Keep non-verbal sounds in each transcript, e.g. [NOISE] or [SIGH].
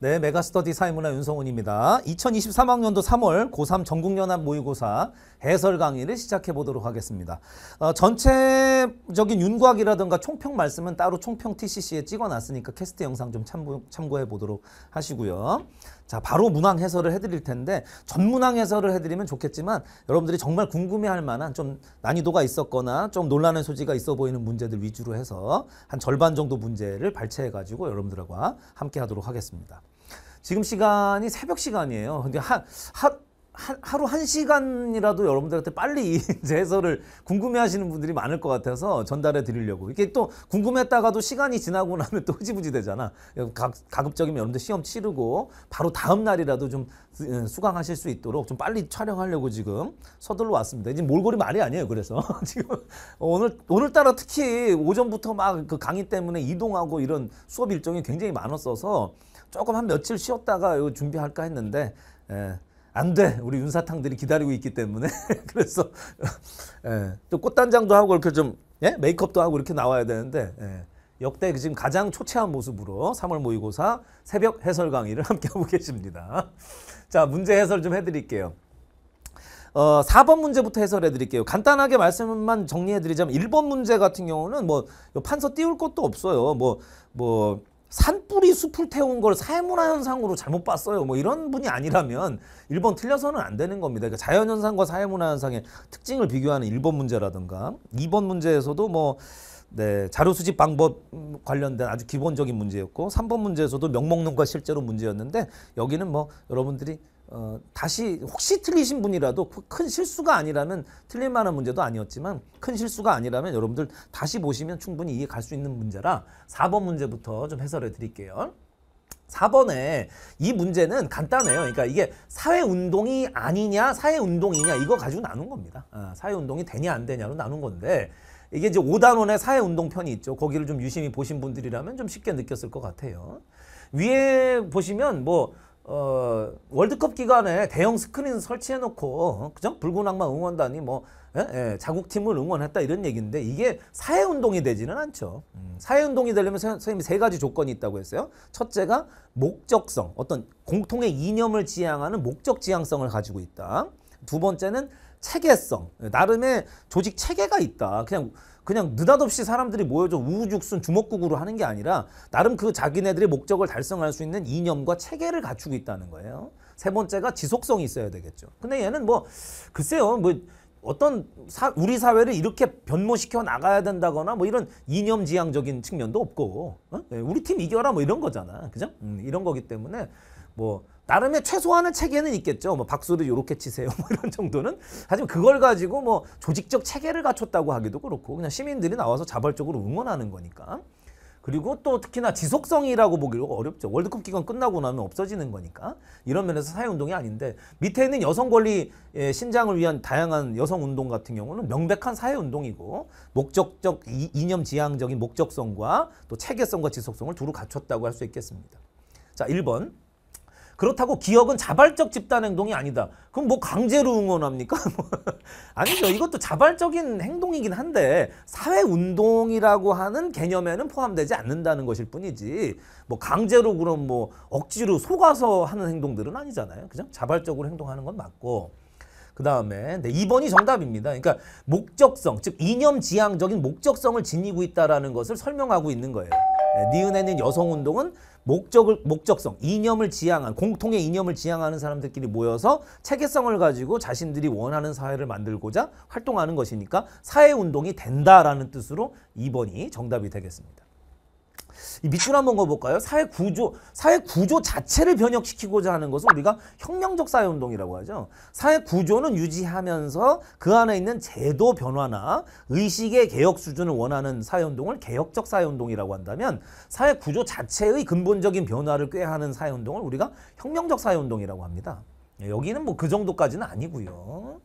네, 메가스터디 사회문화 윤성훈입니다. 2023학년도 3월 고3 전국연합 모의고사 해설 강의를 시작해 보도록 하겠습니다. 어, 전체적인 윤곽이라든가 총평 말씀은 따로 총평 TCC에 찍어놨으니까 캐스트 영상 좀 참고, 참고해 보도록 하시고요. 자, 바로 문항 해설을 해드릴 텐데 전문항 해설을 해드리면 좋겠지만 여러분들이 정말 궁금해할 만한 좀 난이도가 있었거나 좀 논란의 소지가 있어 보이는 문제들 위주로 해서 한 절반 정도 문제를 발췌해가지고 여러분들과 함께 하도록 하겠습니다. 지금 시간이 새벽 시간이에요. 근데 하, 하, 하, 루한 시간이라도 여러분들한테 빨리 이제 [LAUGHS] 해설을 궁금해하시는 분들이 많을 것 같아서 전달해 드리려고 이게 또 궁금했다가도 시간이 지나고 나면 또 흐지부지 되잖아 가, 가급적이면 여러분들 시험 치르고 바로 다음 날이라도 좀 음, 수강하실 수 있도록 좀 빨리 촬영하려고 지금 서둘러 왔습니다 이제 몰골이 말이 아니에요 그래서 [LAUGHS] 지금 오늘 오늘따라 특히 오전부터 막 그 강의 때문에 이동하고 이런 수업 일정이 굉장히 많았어서 조금 한 며칠 쉬었다가 이거 준비할까 했는데 예, 안 돼. 우리 윤사탕들이 기다리고 있기 때문에 [LAUGHS] 그래서 예, 또 꽃단장도 하고 이렇게 좀 예? 메이크업도 하고 이렇게 나와야 되는데 예, 역대 지금 가장 초췌한 모습으로 3월 모의고사 새벽 해설 강의를 [LAUGHS] 함께 하고 계십니다. 자 문제 해설 좀 해드릴게요. 어, 4번 문제부터 해설해 드릴게요. 간단하게 말씀만 정리해 드리자면 1번 문제 같은 경우는 뭐 판서 띄울 것도 없어요. 뭐뭐 뭐, 산불이 숲을 태운 걸 사회문화현상으로 잘못 봤어요. 뭐 이런 분이 아니라면 1번 틀려서는 안 되는 겁니다. 그러니까 자연현상과 사회문화현상의 특징을 비교하는 1번 문제라든가 2번 문제에서도 뭐 네, 자료 수집 방법 관련된 아주 기본적인 문제였고 3번 문제에서도 명목론과 실제로 문제였는데 여기는 뭐 여러분들이 어, 다시 혹시 틀리신 분이라도 그 큰 실수가 아니라면 틀릴 만한 문제도 아니었지만 큰 실수가 아니라면 여러분들 다시 보시면 충분히 이해 갈 수 있는 문제라 4번 문제부터 좀 해설해 드릴게요. 4번에 이 문제는 간단해요. 그러니까 이게 사회운동이 아니냐 사회운동이냐 이거 가지고 나눈 겁니다. 아, 사회운동이 되냐 안 되냐로 나눈 건데 이게 이제 5단원의 사회운동 편이 있죠. 거기를 좀 유심히 보신 분들이라면 좀 쉽게 느꼈을 것 같아요. 위에 보시면 뭐 어, 월드컵 기간에 대형 스크린 설치해놓고 어, 그죠? 붉은 악마 응원단이 뭐 예? 예, 자국팀을 응원했다 이런 얘기인데 이게 사회운동이 되지는 않죠. 음. 사회운동이 되려면 선생님이 세 가지 조건이 있다고 했어요. 첫째가 목적성, 어떤 공통의 이념을 지향하는 목적 지향성을 가지고 있다. 두 번째는 체계성. 나름의 조직 체계가 있다. 그냥 그냥 느닷없이 사람들이 모여서 우후죽순 주먹국으로 하는 게 아니라 나름 그 자기네들의 목적을 달성할 수 있는 이념과 체계를 갖추고 있다는 거예요. 세 번째가 지속성이 있어야 되겠죠. 근데 얘는 뭐 글쎄요. 뭐 어떤 사, 우리 사회를 이렇게 변모시켜 나가야 된다거나 뭐 이런 이념지향적인 측면도 없고 어? 예, 우리 팀 이겨라 뭐 이런 거잖아. 그죠? 음, 이런 거기 때문에 뭐 나름의 최소한의 체계는 있겠죠. 뭐 박수를 이렇게 치세요. [LAUGHS] 뭐 이런 정도는. 하지만 그걸 가지고 뭐 조직적 체계를 갖췄다고 하기도 그렇고 그냥 시민들이 나와서 자발적으로 응원하는 거니까. 그리고 또 특히나 지속성이라고 보기로 어렵죠. 월드컵 기간 끝나고 나면 없어지는 거니까. 이런 면에서 사회운동이 아닌데 밑에 있는 여성 권리 예, 신장을 위한 다양한 여성운동 같은 경우는 명백한 사회운동이고 목적적 이념 지향적인 목적성과 또 체계성과 지속성을 두루 갖췄다고 할 수 있겠습니다. 자, 1번. 그렇다고 기억은 자발적 집단 행동이 아니다. 그럼 뭐 강제로 응원합니까? [LAUGHS] 뭐. 아니죠. 이것도 자발적인 행동이긴 한데 사회 운동이라고 하는 개념에는 포함되지 않는다는 것일 뿐이지 뭐 강제로 그럼 뭐 억지로 속아서 하는 행동들은 아니잖아요. 그죠? 자발적으로 행동하는 건 맞고 그 다음에 네, 2번이 정답입니다. 그러니까 목적성, 즉 이념지향적인 목적성을 지니고 있다는 것을 설명하고 있는 거예요. 네, 니은에는 여성운동은 목적을 목적성, 이념을 지향한 공통의 이념을 지향하는 사람들끼리 모여서 체계성을 가지고 자신들이 원하는 사회를 만들고자 활동하는 것이니까 사회 운동이 된다라는 뜻으로 2번이 정답이 되겠습니다. 밑줄 한번 그어볼까요? 사회 구조, 사회 구조 자체를 변혁시키고자 하는 것은 우리가 혁명적 사회운동이라고 하죠. 사회 구조는 유지하면서 그 안에 있는 제도 변화나 의식의 개혁 수준을 원하는 사회운동을 개혁적 사회운동이라고 한다면 사회 구조 자체의 근본적인 변화를 꾀하는 사회운동을 우리가 혁명적 사회운동이라고 합니다. 예, 여기는 뭐 그 정도까지는 아니고요.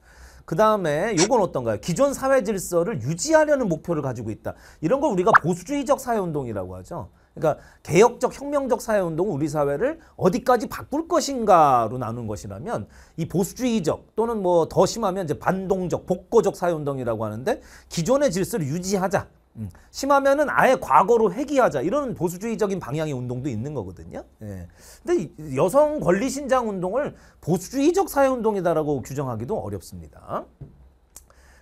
그 다음에 요건 어떤가요? 기존 사회 질서를 유지하려는 목표를 가지고 있다. 이런 걸 우리가 보수주의적 사회운동이라고 하죠. 그러니까 개혁적 혁명적 사회운동은 우리 사회를 어디까지 바꿀 것인가로 나눈 것이라면 이 보수주의적 또는 뭐 더 심하면 이제 반동적 복고적 사회운동이라고 하는데 기존의 질서를 유지하자 음. 심하면은 아예 과거로 회귀하자 이런 보수주의적인 방향의 운동도 있는 거거든요. 예. 근데 여성 권리 신장 운동을 보수주의적 사회 운동이다라고 규정하기도 어렵습니다.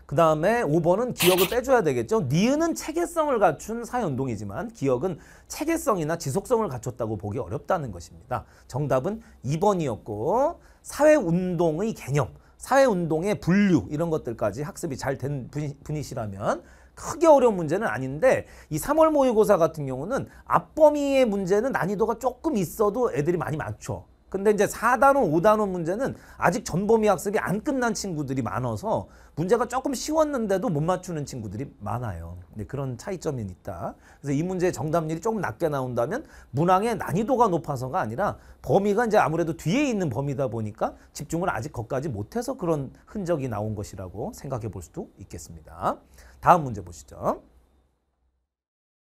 그 다음에 5번은 기억을 빼줘야 되겠죠. 니은은 체계성을 갖춘 사회운동이지만 기억은 체계성이나 지속성을 갖췄다고 보기 어렵다는 것입니다. 정답은 2번이었고 사회운동의 개념, 사회운동의 분류 이런 것들까지 학습이 잘 된 분이시라면 크게 어려운 문제는 아닌데 이 3월 모의고사 같은 경우는 앞범위의 문제는 난이도가 조금 있어도 애들이 많이 많죠. 근데 이제 4단원, 5단원 문제는 아직 전범위 학습이 안 끝난 친구들이 많아서 문제가 조금 쉬웠는데도 못 맞추는 친구들이 많아요. 네, 그런 차이점이 있다. 그래서 이 문제의 정답률이 조금 낮게 나온다면 문항의 난이도가 높아서가 아니라 범위가 이제 아무래도 뒤에 있는 범위다 보니까 집중을 아직 거기까지 못해서 그런 흔적이 나온 것이라고 생각해 볼 수도 있겠습니다. 다음 문제 보시죠.